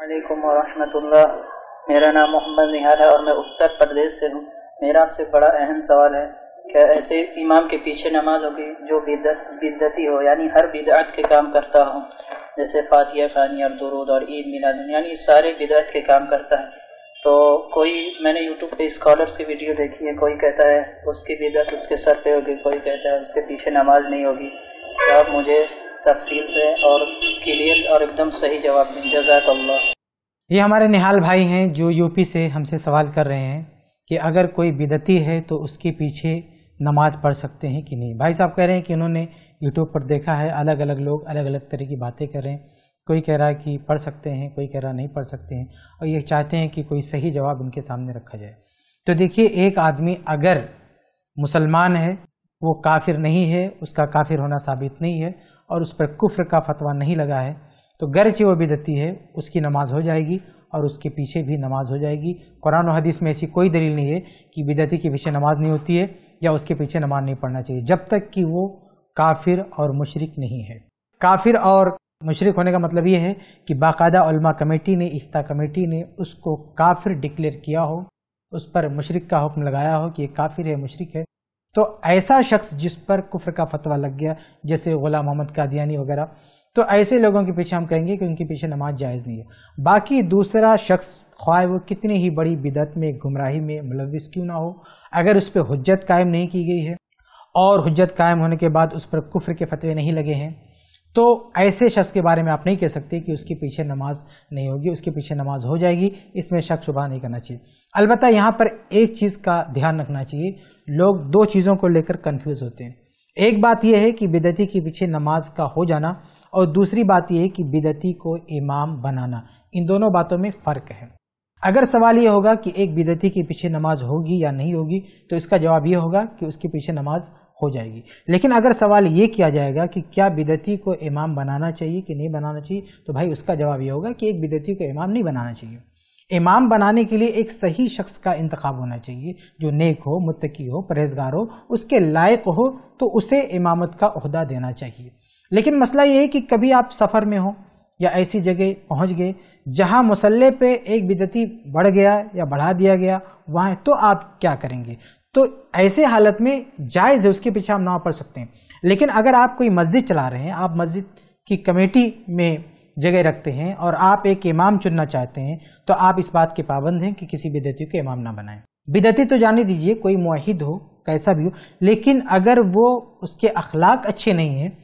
वालेकुम वरहमतुल्लाह मेरा नाम मोहम्मद निहाल है और मैं उत्तर प्रदेश से हूँ मेरा आपसे बड़ा अहम सवाल है क्या ऐसे इमाम के पीछे नमाज होगी जो बिदत बिदती हो यानी हर बिदात के काम करता हो जैसे फातिया खानी और दरूद और ईद मिलाद यानी सारे बिदात के काम करता है तो कोई मैंने यूट्यूब पे स्कॉलर से वीडियो देखी है कोई कहता है उसकी बिदत उसके सर पे होगी कोई कहता है उसके पीछे नमाज नहीं होगी तो आप मुझे तफसील से और क्लियर और एकदम सही जवाब दें जजाक अल्लाह ये हमारे निहाल भाई हैं जो यूपी से हमसे सवाल कर रहे हैं कि अगर कोई बिदती है तो उसके पीछे नमाज पढ़ सकते हैं कि नहीं भाई साहब कह रहे हैं कि उन्होंने यूट्यूब पर देखा है अलग अलग लोग अलग अलग तरह की बातें कर रहे हैं कोई कह रहा है कि पढ़ सकते हैं कोई कह रहा नहीं पढ़ सकते हैं और ये चाहते हैं कि कोई सही जवाब उनके सामने रखा जाए तो देखिए एक आदमी अगर मुसलमान है वो काफिर नहीं है उसका काफिर होना साबित नहीं है और उस पर कुफ्र का फतवा नहीं लगा है तो गरचे वो बिदती है उसकी नमाज हो जाएगी और उसके पीछे भी नमाज हो जाएगी कुरान और हदीस में ऐसी कोई दलील नहीं है कि बिदती के पीछे नमाज नहीं होती है या उसके पीछे नमाज नहीं पढ़ना चाहिए जब तक कि वो काफिर और मुशरक नहीं है काफिर और मशरक होने का मतलब ये है कि बाकायदा उलमा कमेटी ने इफ्ता कमेटी ने उसको काफिर डिक्लेयर किया हो उस पर मशरक का हुक्म लगाया हो कि ये काफिर है मशरक है तो ऐसा शख्स जिस पर कुफर का फतवा लग गया जैसे गुलाम मोहम्मद कादियानी वगैरह तो ऐसे लोगों के पीछे हम कहेंगे कि उनके पीछे नमाज जायज़ नहीं है बाकी दूसरा शख्स ख्वाह वो कितनी ही बड़ी बिदत में गुमराही में मुलविस क्यों ना हो अगर उस पर हजत कायम नहीं की गई है और हजत कायम होने के बाद उस पर कुफर के फतवे नहीं लगे हैं तो ऐसे शख्स के बारे में आप नहीं कह सकते कि उसके पीछे नमाज नहीं होगी उसके पीछे नमाज हो जाएगी इसमें शक शुभा नहीं करना चाहिए अलबत्त यहाँ पर एक चीज़ का ध्यान रखना चाहिए लोग दो चीज़ों को लेकर कन्फ्यूज़ होते हैं एक बात यह है कि बिदती के पीछे नमाज का हो जाना और दूसरी बात यह है कि बिदती को इमाम बनाना इन दोनों बातों में फ़र्क है अगर सवाल ये होगा कि एक बिदती के पीछे नमाज होगी या नहीं होगी तो इसका जवाब ये होगा कि उसके पीछे नमाज हो जाएगी लेकिन अगर सवाल ये किया जाएगा कि क्या बिदती को इमाम बनाना चाहिए कि नहीं बनाना चाहिए तो भाई उसका जवाब ये होगा कि एक बिदती को इमाम नहीं बनाना चाहिए इमाम बनाने के लिए एक सही शख्स का इंतखब होना चाहिए जो नेक हो मुतकी हो परहेजगार हो उसके लायक हो तो उसे इमामत का अहदा देना चाहिए लेकिन मसला ये है कि कभी आप सफ़र में हो या ऐसी जगह पहुंच गए जहां मसल्ले पे एक बिदती बढ़ गया या बढ़ा दिया गया वहाँ तो आप क्या करेंगे तो ऐसे हालत में जायज़ है उसके पीछे आप ना पड़ सकते हैं लेकिन अगर आप कोई मस्जिद चला रहे हैं आप मस्जिद की कमेटी में जगह रखते हैं और आप एक इमाम चुनना चाहते हैं तो आप इस बात के पाबंद हैं कि किसी बिदती को इमाम ना बनाएं बिदती तो जाने दीजिए कोई माहिद हो कैसा भी हो लेकिन अगर वो उसके अखलाक अच्छे नहीं हैं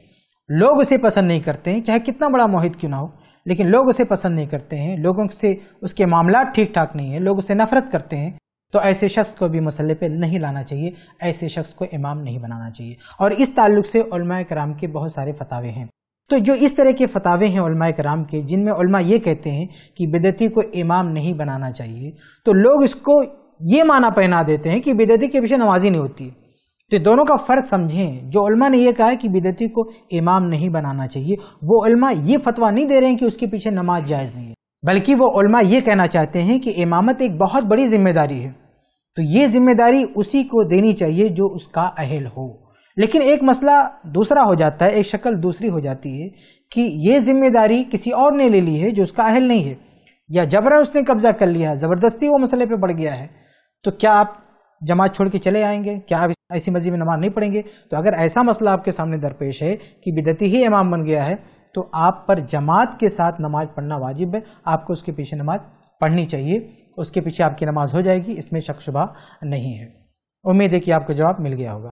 लोग उसे पसंद नहीं करते हैं चाहे कितना बड़ा माहिद क्यों ना हो लेकिन लोग उसे पसंद नहीं करते हैं लोगों से उसके मामला ठीक ठाक नहीं है लोग उसे नफरत करते हैं तो ऐसे शख्स को भी मसले पे नहीं लाना चाहिए ऐसे शख्स को इमाम नहीं बनाना चाहिए और इस ताल्लुक से कराम के बहुत सारे फतावे हैं तो जो इस तरह के फतावे हैं कराम के जिनमें ये कहते हैं कि बिदती को इमाम नहीं बनाना चाहिए तो लोग इसको ये माना पहना देते हैं कि बिदती के पीछे नमाजी नहीं होती तो दोनों का फ़र्क समझें जो उल्मा ने यह कहा है कि बिदती को इमाम नहीं बनाना चाहिए वो उल्मा ये फतवा नहीं दे रहे हैं कि उसके पीछे नमाज जायज़ नहीं है बल्कि वो उल्मा ये कहना चाहते हैं कि इमामत एक बहुत बड़ी जिम्मेदारी है तो ये जिम्मेदारी उसी को देनी चाहिए जो उसका अहल हो लेकिन एक मसला दूसरा हो जाता है एक शक्ल दूसरी हो जाती है कि ये जिम्मेदारी किसी और ने ले ली है जो उसका अहल नहीं है या जबरन उसने कब्जा कर लिया है ज़बरदस्ती वो मसले पे बढ़ गया है तो क्या आप जमात छोड़ के चले आएंगे क्या आप ऐसी मस्जिद में नमाज नहीं पढ़ेंगे तो अगर ऐसा मसला आपके सामने दरपेश है कि बिदती ही इमाम बन गया है तो आप पर जमात के साथ नमाज पढ़ना वाजिब है आपको उसके पीछे नमाज पढ़नी चाहिए उसके पीछे आपकी नमाज हो जाएगी इसमें शक शुबा नहीं है उम्मीद है कि आपको जवाब मिल गया होगा